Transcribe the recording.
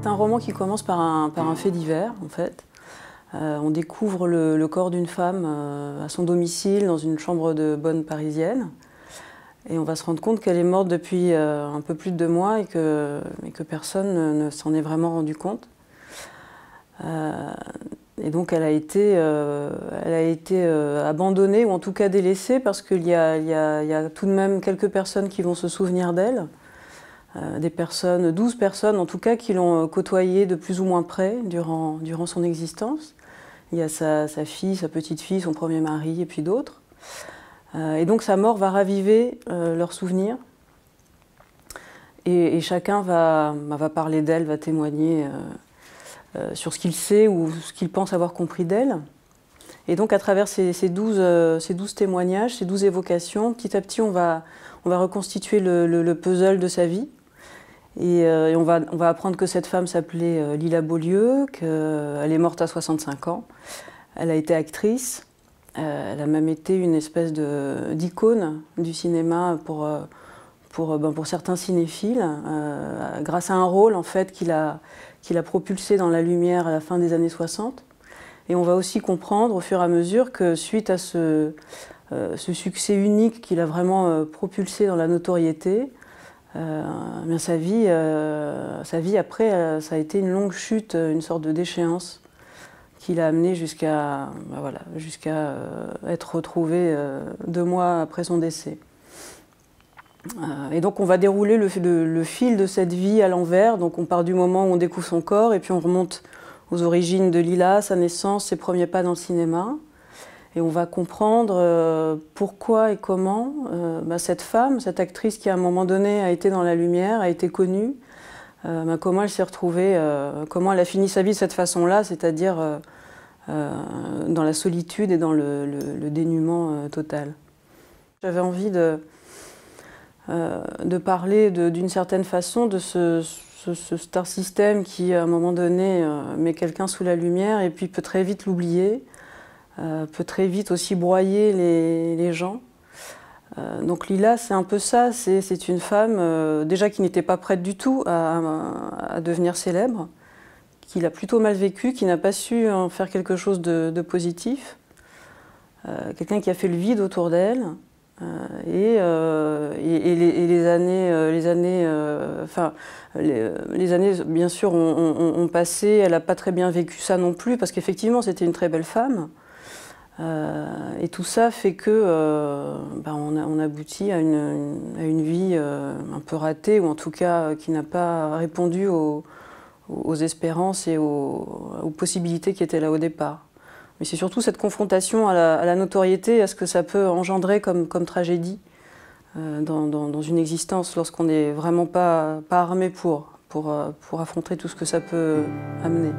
C'est un roman qui commence par un, par un fait divers, en fait. Euh, on découvre le, corps d'une femme euh, à son domicile, dans une chambre de bonne parisienne. Et on va se rendre compte qu'elle est morte depuis euh, un peu plus de deux mois et que, que personne ne s'en est vraiment rendu compte. Et donc elle a été, euh, elle a été euh, abandonnée ou en tout cas délaissée parce qu'il y, y, y, a tout de même quelques personnes qui vont se souvenir d'elle. Euh, des personnes, douze personnes en tout cas, qui l'ont côtoyée de plus ou moins près durant, durant son existence. Il y a sa, fille, sa petite-fille, son premier mari et puis d'autres. et donc sa mort va raviver leurs souvenirs. Et, et, chacun va, bah, va parler d'elle, va témoigner. Euh, sur ce qu'il sait ou ce qu'il pense avoir compris d'elle. Et donc, à travers ces, douze euh, ces 12 témoignages, ces douze évocations, petit à petit, on va, on va reconstituer le, puzzle de sa vie. Euh, et, on, va, on, va, apprendre que cette femme s'appelait Lila Beaulieu, qu'elle est morte à 65 ans. Elle a été actrice. elle a même été une espèce d'icône du cinéma pour, euh, ben, pour, certains cinéphiles, euh, grâce à un rôle en fait qu'il a, propulsé dans la lumière à la fin des années 60. Et on va aussi comprendre au fur et à mesure que suite à ce, euh, succès unique qu'il a vraiment propulsé dans la notoriété, eh bien, sa, vie, sa vie après, ça a été une longue chute, une sorte de déchéance qui l'a amené jusqu'à ben, voilà, être retrouvé deux mois après son décès. Euh, et donc on va dérouler le, fil de cette vie à l'envers. Donc on part du moment où on découvre son corps et puis on remonte aux origines de Lila, sa naissance, ses premiers pas dans le cinéma. Et on va comprendre euh, pourquoi et comment euh, bah, cette femme, cette actrice qui à un moment donné a été dans la lumière, a été connue, bah, comment elle s'est retrouvée, comment elle a fini sa vie de cette façon-là, c'est-à-dire dans la solitude et dans le, le dénuement total. J'avais envie de, euh, de parler d'une certaine façon de ce, ce, star system qui, à un moment donné, euh, met quelqu'un sous la lumière et puis peut très vite l'oublier, euh, peut très vite aussi broyer les, gens. donc Lila, c'est un peu ça, c'est une femme déjà qui n'était pas prête du tout à, devenir célèbre, qui l'a plutôt mal vécu, qui n'a pas su en faire quelque chose de positif, quelqu'un qui a fait le vide autour d'elle, euh, euh, et, les, années, euh, les années, enfin, les, années, bien sûr, ont, passé. Elle n'a pas très bien vécu ça non plus, parce qu'effectivement, c'était une très belle femme. et tout ça fait que bah, on, aboutit à une, une, à une vie un peu ratée, ou en tout cas qui n'a pas répondu aux, aux, espérances et aux, aux possibilités qui étaient là au départ mais c'est surtout cette confrontation à la, notoriété, à ce que ça peut engendrer comme, tragédie euh, dans, une existence lorsqu'on n'est vraiment pas, armé pour, euh, pour affronter tout ce que ça peut amener.